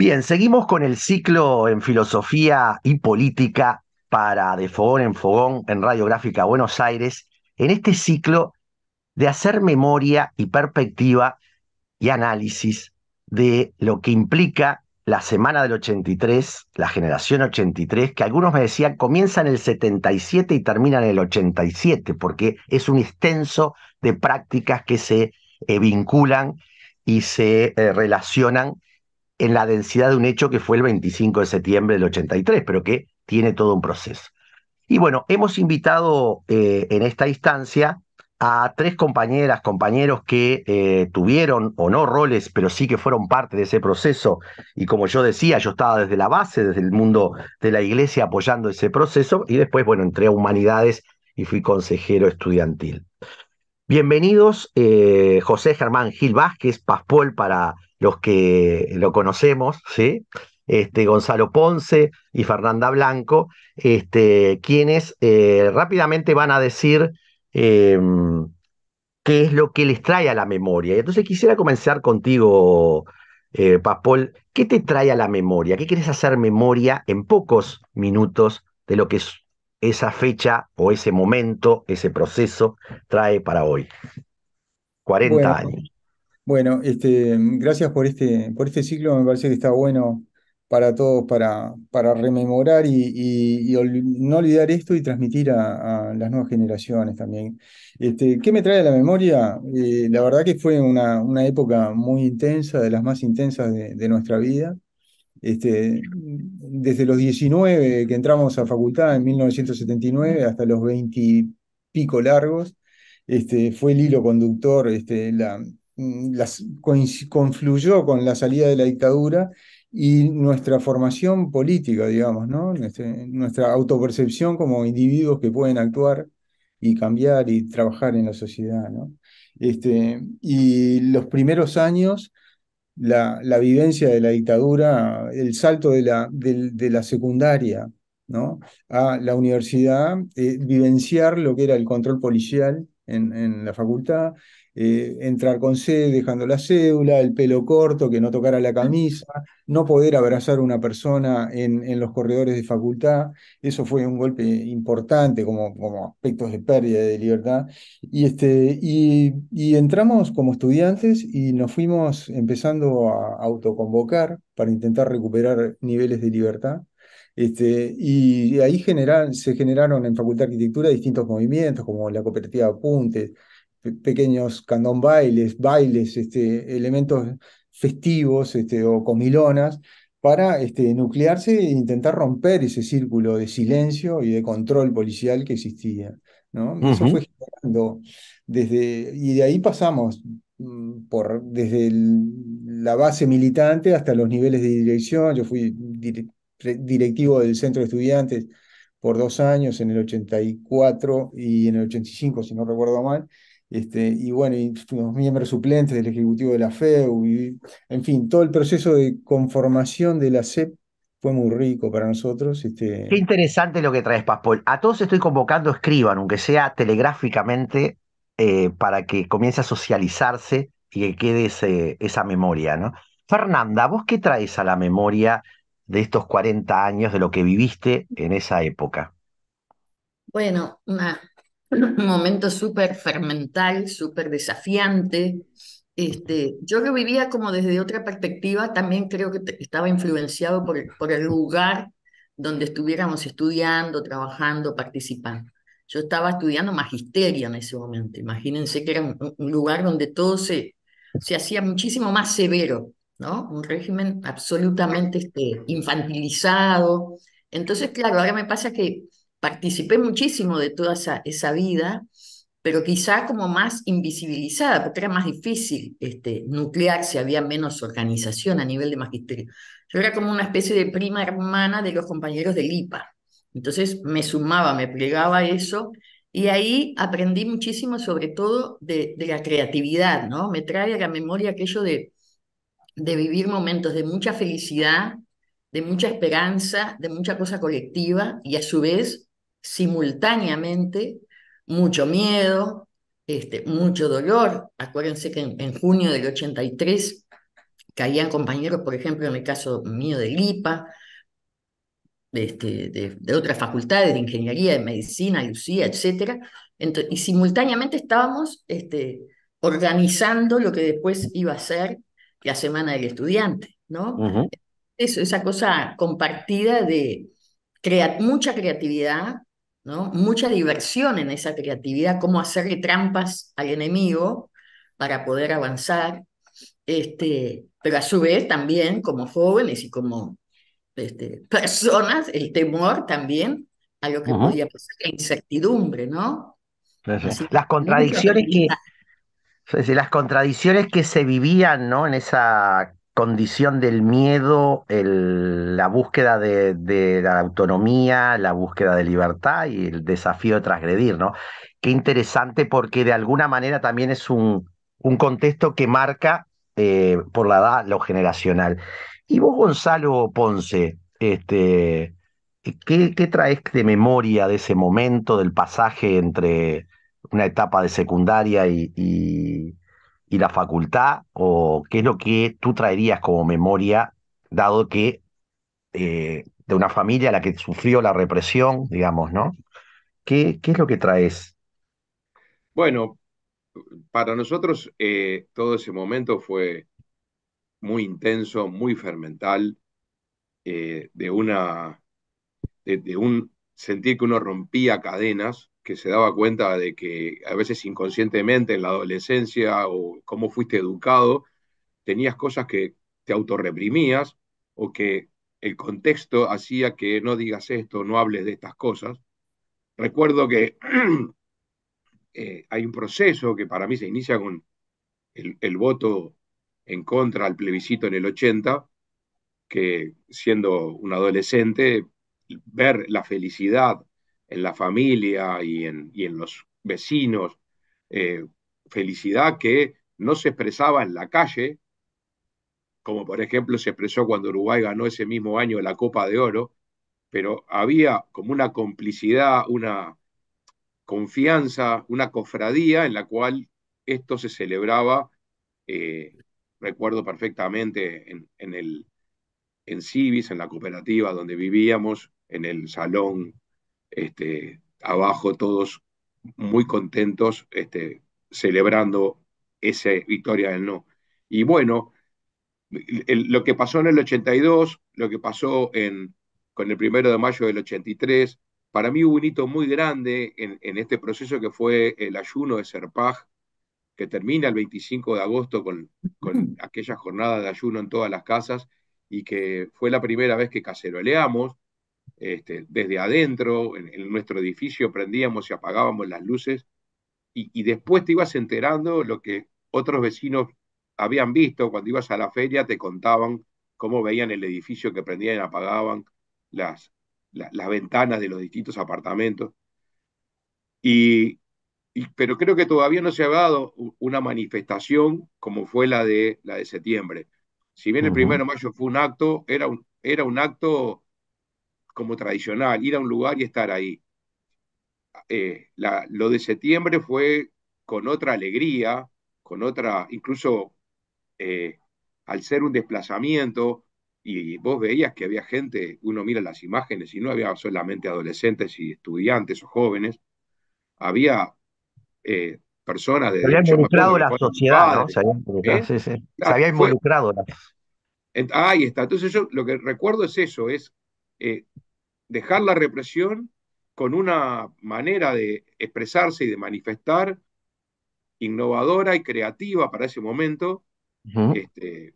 Bien, seguimos con el ciclo en filosofía y política para De Fogón en Fogón en Radiográfica Buenos Aires, en este ciclo de hacer memoria y perspectiva y análisis de lo que implica la semana del 83, la generación 83, que algunos me decían comienza en el 77 y termina en el 87, porque es un extenso de prácticas que se eh, vinculan y se eh, relacionan en la densidad de un hecho que fue el 25 de septiembre del 83, pero que tiene todo un proceso. Y bueno, hemos invitado eh, en esta instancia a tres compañeras, compañeros que eh, tuvieron o no roles, pero sí que fueron parte de ese proceso. Y como yo decía, yo estaba desde la base, desde el mundo de la iglesia apoyando ese proceso y después, bueno, entré a humanidades y fui consejero estudiantil. Bienvenidos, eh, José Germán Gil Vázquez, Paspol, para los que lo conocemos, Este, Gonzalo Ponce y Fernanda Blanco, este, quienes eh, rápidamente van a decir em, qué es lo que les trae a la memoria. Entonces quisiera comenzar contigo, eh, ¿qué te trae a la memoria? ¿Qué quieres hacer memoria en pocos minutos de lo que esa fecha o ese momento, ese proceso trae para hoy. 40 años. Bueno, este, gracias por este, por este ciclo, me parece que está bueno para todos, para, para rememorar y, no olvidar esto y transmitir a, las nuevas generaciones también. Este, ¿Qué me trae a la memoria? Eh, la verdad que fue una, una, época muy intensa, de las más intensas de nuestra vida. Este, desde los 19 que entramos a facultad en 1979 hasta los 20 y pico largos, este, fue el hilo conductor, este, la, mm, confluyó con la salida de la dictadura y nuestra formación política, digamos, ¿no? Este, nuestra autopercepción como individuos que pueden actuar y cambiar y trabajar en la sociedad. ¿no? Este, y los primeros años la, vivencia de la dictadura, el salto de la, la secundaria a la universidad, eh, vivenciar lo que era el control policial, en, la facultad, eh, entrar con sed, dejando la cédula, el pelo corto, que no tocara la camisa, no poder abrazar a una persona en, en, los corredores de facultad, eso fue un golpe importante como, como aspectos de pérdida de libertad. Y, este, y, y entramos como estudiantes y nos fuimos empezando a autoconvocar para intentar recuperar niveles de libertad. Este, y ahí se generaron en Facultad de Arquitectura distintos movimientos, como la cooperativa apuntes, pequeños candón bailes, bailes, este, elementos festivos este, o comilonas, para nuclearse e intentar romper ese círculo de silencio y de control policial que existía. ¿no? Eso fue generando desde, y de ahí pasamos mm, por, desde la base militante hasta los niveles de dirección. Yo fui directivo del Centro de Estudiantes por dos años, en el 84 y en el 85, si no recuerdo mal. Este, y bueno, y fuimos miembros suplentes del Ejecutivo de la FEU, y, en fin, todo el proceso de conformación de la CEP fue muy rico para nosotros. Este... Qué interesante lo que traes, Paspol. A todos estoy convocando, escriban, aunque sea telegráficamente, eh, para que comience a socializarse y que quede esa memoria, ¿no? Fernanda, ¿vos qué traes a la memoria de estos 40 años, de lo que viviste en esa época? Bueno, un momento súper fermental, súper desafiante. Este, yo lo vivía como desde otra perspectiva, también creo que estaba influenciado por, el lugar donde estuviéramos estudiando, trabajando, participando. Yo estaba estudiando magisterio en ese momento, imagínense que era un, lugar donde todo se, se hacía muchísimo más severo un régimen absolutamente este, infantilizado. Entonces, claro, ahora me pasa que participé muchísimo de toda esa, vida, pero quizá como más invisibilizada, porque era más difícil este, si había menos organización a nivel de magisterio. Yo era como una especie de prima hermana de los compañeros del IPA. Entonces me sumaba, me plegaba a eso y ahí aprendí muchísimo sobre todo de, de la creatividad, ¿no? Me trae a la memoria aquello de de vivir momentos de mucha felicidad, de mucha esperanza, de mucha cosa colectiva y a su vez, simultáneamente, mucho miedo, este, mucho dolor. Acuérdense que en, junio del 83 caían compañeros, por ejemplo, en el caso mío de Lipa, este, de, otras facultades de ingeniería, de medicina, Lucía, etc. y simultáneamente estábamos este, organizando lo que después iba a ser la semana del estudiante, ¿no? Eso, esa cosa compartida de crear mucha creatividad, ¿no? Mucha diversión en esa creatividad, cómo hacerle trampas al enemigo para poder avanzar, este, pero a su vez también como jóvenes y como este, personas, el temor también a lo que podía pasar, la incertidumbre, ¿no? Las contradicciones que, las contradicciones que se vivían ¿no? en esa condición del miedo, el, la búsqueda de, la autonomía, la búsqueda de libertad y el desafío de transgredir, ¿no? Qué interesante porque de alguna manera también es un, un contexto que marca eh, por la edad lo generacional. Y vos, Gonzalo Ponce, este, ¿qué, ¿qué traes de memoria de ese momento, del pasaje entre una etapa de secundaria y, la facultad? ¿O qué es lo que tú traerías como memoria, dado que eh, de una familia la que sufrió la represión, digamos, ¿no? ¿Qué, es lo que traes? Bueno, para nosotros eh, todo ese momento fue muy intenso, muy fermental, eh, de una de, de, un sentir que uno rompía cadenas que se daba cuenta de que a veces inconscientemente en la adolescencia o cómo fuiste educado, tenías cosas que te autorreprimías o que el contexto hacía que no digas esto, no hables de estas cosas. Recuerdo que eh, hay un proceso que para mí se inicia con el, el voto en contra al plebiscito en el 80, que siendo un adolescente, ver la felicidad en la familia y en, y en los vecinos, eh, felicidad que no se expresaba en la calle, como por ejemplo se expresó cuando Uruguay ganó ese mismo año la Copa de Oro, pero había como una complicidad, una confianza, una cofradía en la cual esto se celebraba, eh, recuerdo perfectamente, en, en el en Civis, en la cooperativa donde vivíamos, en el salón este, abajo todos muy contentos, este, celebrando esa victoria del no. Y bueno, lo que pasó en el 82, lo que pasó en, con el primero de mayo del 83, para mí hubo un hito muy grande en, este proceso que fue el ayuno de Serpaj, que termina el 25 de agosto con, con aquella jornada de ayuno en todas las casas y que fue la primera vez que caceroleamos este, desde adentro, en, nuestro edificio prendíamos y apagábamos las luces y, después te ibas enterando lo que otros vecinos habían visto cuando ibas a la feria, te contaban cómo veían el edificio que prendían y apagaban las, las ventanas de los distintos apartamentos. Y, pero creo que todavía no se ha dado una manifestación como fue la de, la de septiembre. Si bien el primero de mayo fue un acto, era era un acto como tradicional, ir a un lugar y estar ahí. Eh, lo de septiembre fue con otra alegría, con otra, incluso eh, al ser un desplazamiento, y vos veías que había gente, uno mira las imágenes y no había solamente adolescentes y estudiantes o jóvenes, había eh, personas de... había involucrado la sociedad, Se había involucrado, sí, sí. Ahí está. Entonces yo lo que recuerdo es eso, es dejar la represión con una manera de expresarse y de manifestar innovadora y creativa para ese momento. este,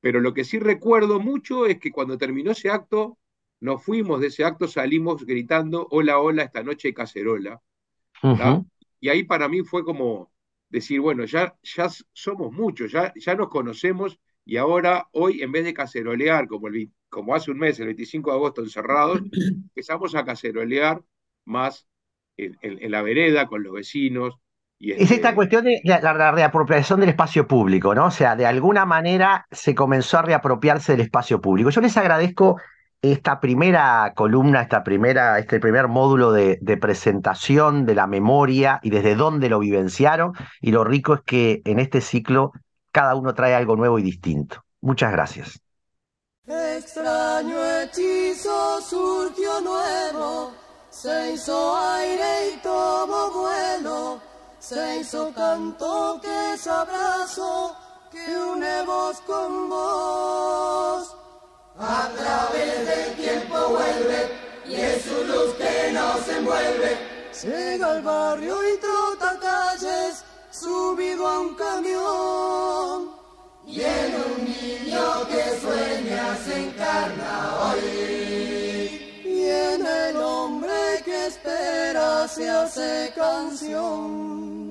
pero lo que sí recuerdo mucho es que cuando terminó ese acto, nos fuimos de ese acto, salimos gritando, hola, hola, esta noche cacerola. Y ahí para mí fue como decir, bueno, ya, ya somos muchos, ya, ya nos conocemos y ahora, hoy, en vez de cacerolear como el como hace un mes, el 25 de agosto, encerrados, empezamos a cacerolear más en, la vereda con los vecinos. Y Es esta este, cuestión de la, reapropiación del espacio público, ¿no? O sea, de alguna manera se comenzó a reapropiarse del espacio público. Yo les agradezco esta primera columna, esta primera, este primer módulo de, presentación de la memoria y desde dónde lo vivenciaron. Y lo rico es que en este ciclo cada uno trae algo nuevo y distinto. Muchas gracias. Extraño hechizo surgió nuevo, se hizo aire y tomó vuelo, se hizo canto que es abrazo, que une voz con vos. A través del tiempo vuelve y es su luz que nos envuelve. Llega al barrio y trota calles, subido a un camión y en un niño que sueña se encarna hoy. Y en el hombre que espera se hace canción.